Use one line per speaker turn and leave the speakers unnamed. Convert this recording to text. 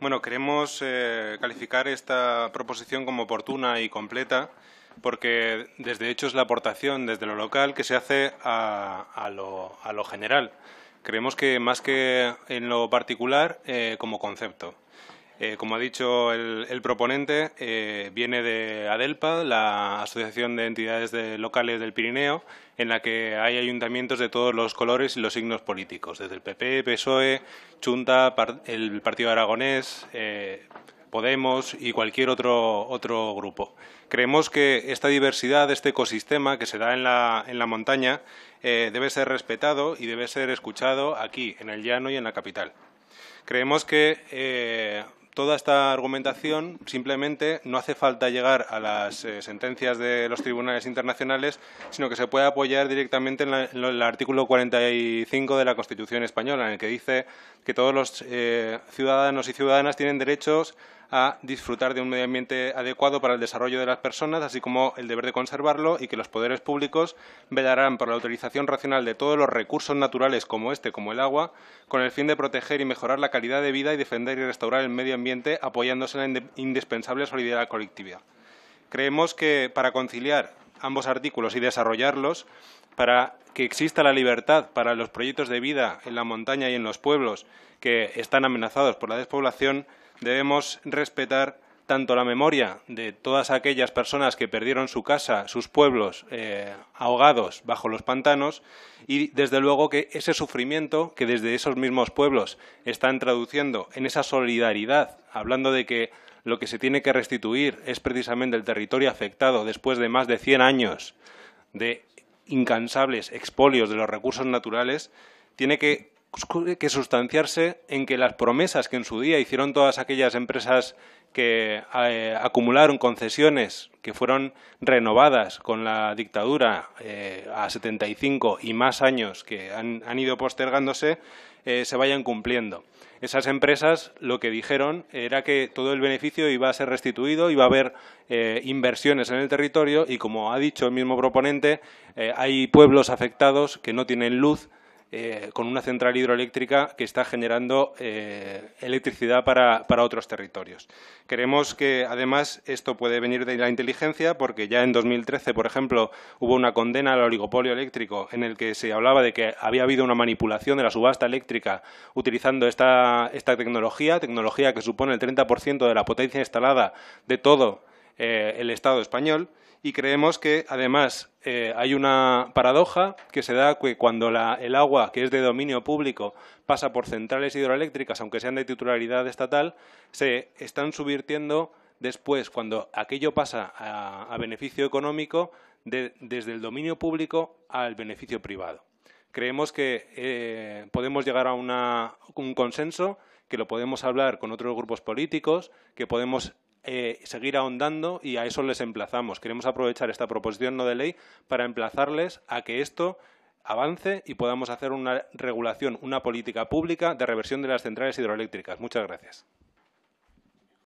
Bueno, queremos eh, calificar esta proposición como oportuna y completa porque desde hecho es la aportación desde lo local que se hace a, a, lo, a lo, general. Creemos que más que en lo particular eh, como concepto. Eh, como ha dicho el, proponente, eh, viene de ADELPA, la Asociación de Entidades Locales del Pirineo, en la que hay ayuntamientos de todos los colores y los signos políticos, desde el PP, PSOE, Chunta, el Partido Aragonés, eh, Podemos y cualquier otro, otro grupo. Creemos que esta diversidad, este ecosistema que se da en la, en la montaña, debe ser respetado y debe ser escuchado aquí, en el llano y en la capital. Creemos que toda esta argumentación simplemente no hace falta llegar a las eh, sentencias de los tribunales internacionales, sino que se puede apoyar directamente en, el artículo 45 de la Constitución española, en el que dice que todos los eh, ciudadanos y ciudadanas tienen derechos a disfrutar de un medio ambiente adecuado para el desarrollo de las personas, así como el deber de conservarlo y que los poderes públicos velarán por la utilización racional de todos los recursos naturales como este, como el agua, con el fin de proteger y mejorar la calidad de vida y defender y restaurar el medio ambiente apoyándose en la indispensable solidaridad colectiva. Creemos que para conciliar ambos artículos y desarrollarlos, para que exista la libertad para los proyectos de vida en la montaña y en los pueblos que están amenazados por la despoblación, debemos respetar tanto la memoria de todas aquellas personas que perdieron su casa, sus pueblos, eh, ahogados bajo los pantanos, y desde luego que ese sufrimiento que desde esos mismos pueblos están traduciendo en esa solidaridad, hablando de que lo que se tiene que restituir es precisamente el territorio afectado después de más de 100 años de incansables expolios de los recursos naturales, tiene que que sustanciarse en que las promesas que en su día hicieron todas aquellas empresas que eh, acumularon concesiones que fueron renovadas con la dictadura eh, a 75 y más años que han, ido postergándose, eh, se vayan cumpliendo. Esas empresas lo que dijeron era que todo el beneficio iba a ser restituido, iba a haber inversiones en el territorio y, como ha dicho el mismo proponente, hay pueblos afectados que no tienen luz, eh, con una central hidroeléctrica que está generando eh, electricidad para, otros territorios. Creemos que, además, esto puede venir de la inteligencia, porque ya en 2013, por ejemplo, hubo una condena al oligopolio eléctrico en el que se hablaba de que había habido una manipulación de la subasta eléctrica utilizando esta, esta tecnología, tecnología que supone el 30% de la potencia instalada de todo eh, el Estado español y creemos que además eh, hay una paradoja que se da que cuando el agua, que es de dominio público, pasa por centrales hidroeléctricas, aunque sean de titularidad estatal, se están subvirtiendo después, cuando aquello pasa a, beneficio económico, desde el dominio público al beneficio privado. Creemos que eh, podemos llegar a una, un consenso, que lo podemos hablar con otros grupos políticos, que podemos eh, seguir ahondando y a eso les emplazamos. Queremos aprovechar esta proposición no de ley para emplazarles a que esto avance y podamos hacer una regulación, una política pública de reversión de las centrales hidroeléctricas. Muchas gracias.